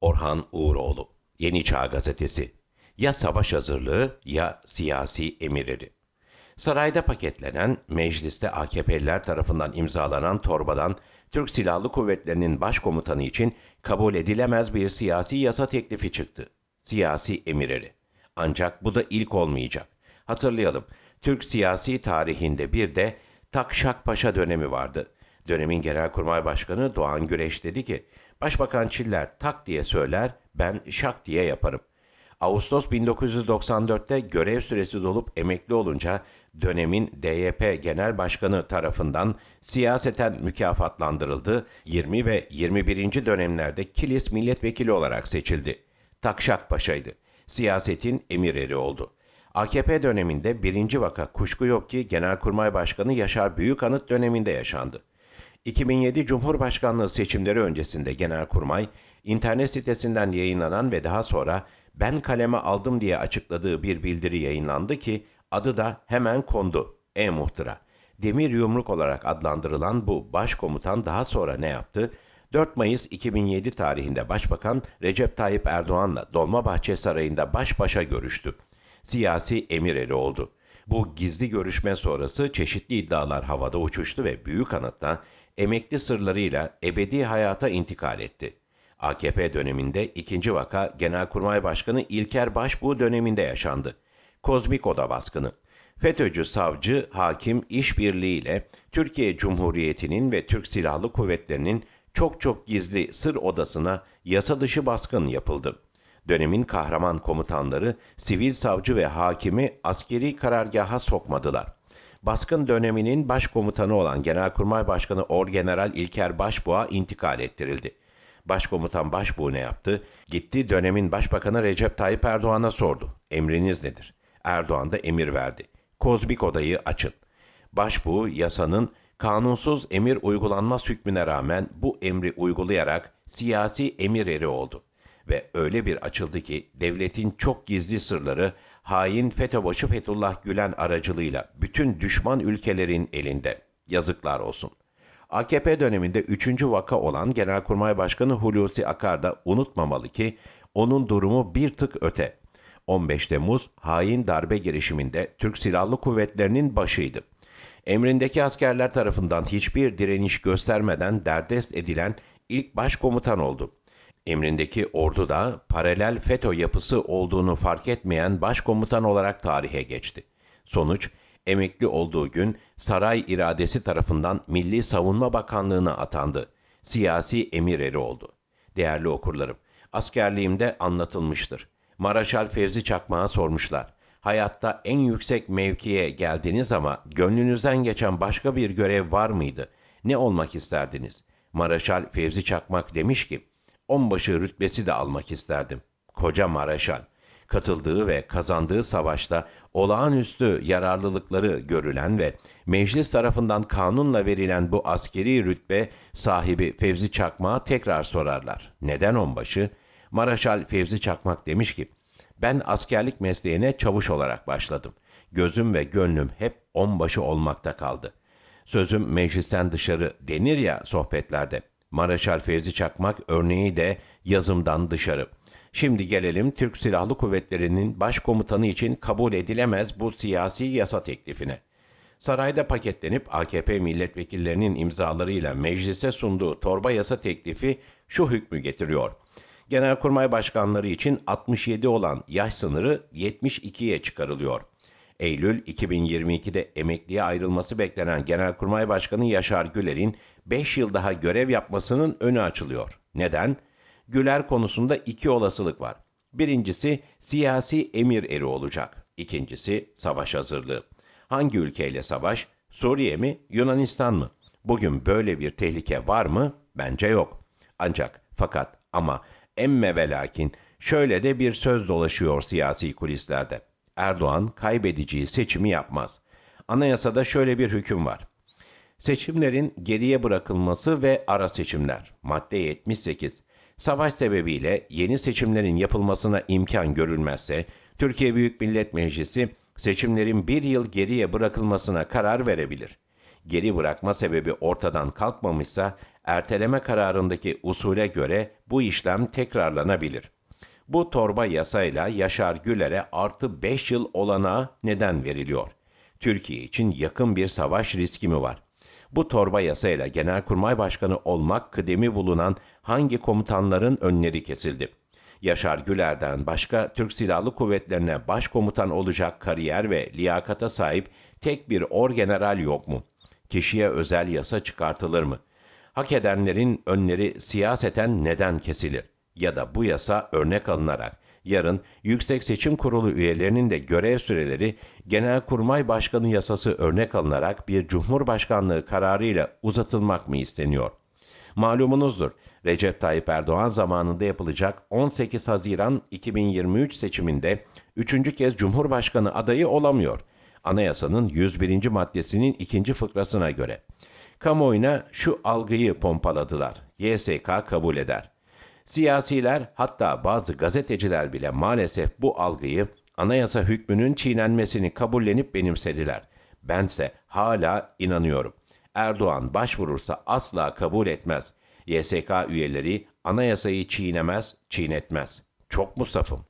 Orhan Uğuroğlu, Yeni Çağ Gazetesi. Ya savaş hazırlığı ya siyasi emirleri. Sarayda paketlenen, mecliste AKP'liler tarafından imzalanan torbadan Türk Silahlı Kuvvetleri'nin başkomutanı için kabul edilemez bir siyasi yasa teklifi çıktı. Siyasi emirleri. Ancak bu da ilk olmayacak. Hatırlayalım, Türk siyasi tarihinde bir de Takşak Paşa dönemi vardı. Dönemin Genelkurmay Başkanı Doğan Güreş dedi ki, Başbakan Çiller tak diye söyler, ben şak diye yaparım. Ağustos 1994'te görev süresi dolup emekli olunca dönemin DYP Genel Başkanı tarafından siyaseten mükafatlandırıldı, 20 ve 21. dönemlerde Kilis milletvekili olarak seçildi. Takşak Paşa'ydı. Siyasetin emir eri oldu. AKP döneminde birinci vaka kuşku yok ki Genelkurmay Başkanı Yaşar Büyükanıt döneminde yaşandı. 2007 Cumhurbaşkanlığı seçimleri öncesinde Genelkurmay, internet sitesinden yayınlanan ve daha sonra ben kaleme aldım diye açıkladığı bir bildiri yayınlandı ki adı da hemen kondu. E-muhtıra. Demir yumruk olarak adlandırılan bu başkomutan daha sonra ne yaptı? 4 Mayıs 2007 tarihinde Başbakan Recep Tayyip Erdoğan'la Dolmabahçe Sarayı'nda baş başa görüştü. Siyasi emir eri oldu. Bu gizli görüşme sonrası çeşitli iddialar havada uçuştu ve büyük anıtta emekli sırlarıyla ebedi hayata intikal etti. AKP döneminde ikinci vaka Genelkurmay Başkanı İlker Başbuğ döneminde yaşandı. Kozmik Oda baskını. FETÖ'cü savcı, hakim işbirliğiyle Türkiye Cumhuriyeti'nin ve Türk Silahlı Kuvvetleri'nin çok çok gizli sır odasına yasa dışı baskın yapıldı. Dönemin kahraman komutanları sivil savcı ve hakimi askeri karargaha sokmadılar baskın döneminin başkomutanı olan Genelkurmay Başkanı Orgeneral İlker Başbuğ'a intikal ettirildi. Başkomutan Başbuğ ne yaptı? Gitti dönemin Başbakanı Recep Tayyip Erdoğan'a sordu. Emriniz nedir? Erdoğan da emir verdi. Kozbik odayı açın. Başbuğ yasanın kanunsuz emir uygulanmaz hükmüne rağmen bu emri uygulayarak siyasi emir eri oldu ve öyle bir açıldı ki devletin çok gizli sırları hain FETÖ Fethullah Gülen aracılığıyla bütün düşman ülkelerin elinde. Yazıklar olsun. AKP döneminde üçüncü vaka olan Genelkurmay Başkanı Hulusi Akar da unutmamalı ki onun durumu bir tık öte. 15 Temmuz hain darbe girişiminde Türk Silahlı Kuvvetleri'nin başıydı. Emrindeki askerler tarafından hiçbir direniş göstermeden derdest edilen ilk başkomutan oldu. Emrindeki ordu da paralel FETÖ yapısı olduğunu fark etmeyen başkomutan olarak tarihe geçti. Sonuç, emekli olduğu gün saray iradesi tarafından Milli Savunma Bakanlığı'na atandı. Siyasi emir eri oldu. Değerli okurlarım, askerliğimde anlatılmıştır. Maraşal Fevzi Çakmağa sormuşlar. Hayatta en yüksek mevkiye geldiniz ama gönlünüzden geçen başka bir görev var mıydı? Ne olmak isterdiniz? Maraşal Fevzi Çakmak demiş ki, onbaşı rütbesi de almak isterdim. Koca Mareşal. Katıldığı ve kazandığı savaşta olağanüstü yararlılıkları görülen ve meclis tarafından kanunla verilen bu askeri rütbe sahibi Fevzi Çakmak'a tekrar sorarlar. Neden onbaşı? Maraşal Fevzi Çakmak demiş ki, ben askerlik mesleğine çavuş olarak başladım. Gözüm ve gönlüm hep onbaşı olmakta kaldı. Sözüm meclisten dışarı denir ya sohbetlerde. Mareşal Fevzi Çakmak örneği de yazımdan dışarı. Şimdi gelelim Türk Silahlı Kuvvetleri'nin başkomutanı için kabul edilemez bu siyasi yasa teklifine. Sarayda paketlenip AKP milletvekillerinin imzalarıyla meclise sunduğu torba yasa teklifi şu hükmü getiriyor. Genelkurmay başkanları için 67 olan yaş sınırı 72'ye çıkarılıyor. Eylül 2022'de emekliye ayrılması beklenen Genelkurmay Başkanı Yaşar Güler'in 5 yıl daha görev yapmasının önü açılıyor. Neden? Güler konusunda iki olasılık var. Birincisi siyasi emir eri olacak. İkincisi savaş hazırlığı. Hangi ülkeyle savaş? Suriye mi, Yunanistan mı? Bugün böyle bir tehlike var mı? Bence yok. Ancak, fakat ama emme ve lakin şöyle de bir söz dolaşıyor siyasi kulislerde. Erdoğan kaybedeceği seçimi yapmaz. Anayasada şöyle bir hüküm var. Seçimlerin geriye bırakılması ve ara seçimler. Madde 78. Savaş sebebiyle yeni seçimlerin yapılmasına imkan görülmezse Türkiye Büyük Millet Meclisi seçimlerin bir yıl geriye bırakılmasına karar verebilir. Geri bırakma sebebi ortadan kalkmamışsa erteleme kararındaki usule göre bu işlem tekrarlanabilir.'' Bu torba yasayla Yaşar Güler'e artı 5 yıl olana neden veriliyor? Türkiye için yakın bir savaş riski mi var? Bu torba yasayla Genelkurmay Başkanı olmak kıdemi bulunan hangi komutanların önleri kesildi? Yaşar Güler'den başka Türk Silahlı Kuvvetlerine başkomutan olacak kariyer ve liyakata sahip tek bir orgeneral yok mu? Kişiye özel yasa çıkartılır mı? Hak edenlerin önleri siyaseten neden kesilir?'' ya da bu yasa örnek alınarak yarın Yüksek Seçim Kurulu üyelerinin de görev süreleri Genelkurmay Başkanı yasası örnek alınarak bir Cumhurbaşkanlığı kararıyla uzatılmak mı isteniyor? Malumunuzdur, Recep Tayyip Erdoğan zamanında yapılacak 18 Haziran 2023 seçiminde üçüncü kez Cumhurbaşkanı adayı olamıyor. Anayasanın 101. maddesinin ikinci fıkrasına göre. Kamuoyuna şu algıyı pompaladılar. YSK kabul eder. Siyasiler hatta bazı gazeteciler bile maalesef bu algıyı anayasa hükmünün çiğnenmesini kabullenip benimsediler. Bense hala inanıyorum. Erdoğan başvurursa asla kabul etmez. YSK üyeleri anayasayı çiğnemez, çiğnetmez. Çok mu safım?